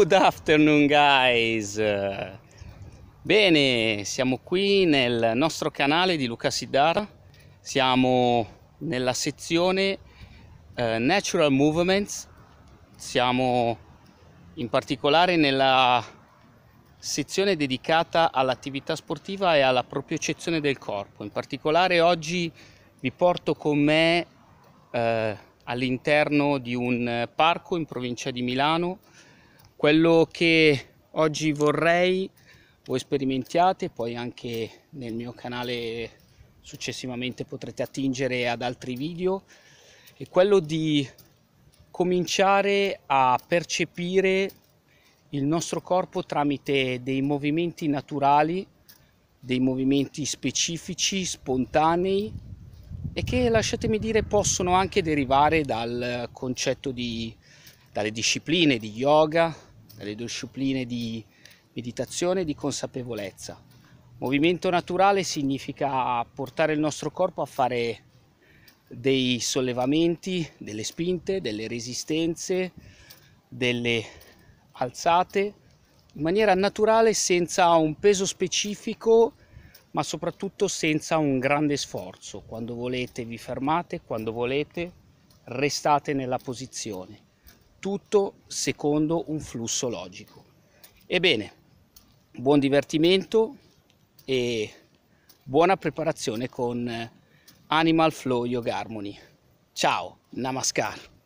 Good afternoon guys! Bene, siamo qui nel nostro canale di Luca Siddara, siamo nella sezione uh, Natural Movements, siamo in particolare nella sezione dedicata all'attività sportiva e alla propiocezione del corpo. In particolare oggi vi porto con me uh, all'interno di un eh, parco in provincia di Milano quello che oggi vorrei voi sperimentiate, poi anche nel mio canale successivamente potrete attingere ad altri video, è quello di cominciare a percepire il nostro corpo tramite dei movimenti naturali, dei movimenti specifici, spontanei e che lasciatemi dire possono anche derivare dal concetto di dalle discipline di yoga, le discipline di meditazione e di consapevolezza. Movimento naturale significa portare il nostro corpo a fare dei sollevamenti, delle spinte, delle resistenze, delle alzate in maniera naturale senza un peso specifico ma soprattutto senza un grande sforzo. Quando volete vi fermate, quando volete restate nella posizione tutto secondo un flusso logico. Ebbene, buon divertimento e buona preparazione con Animal Flow Yoga Harmony. Ciao, Namaskar.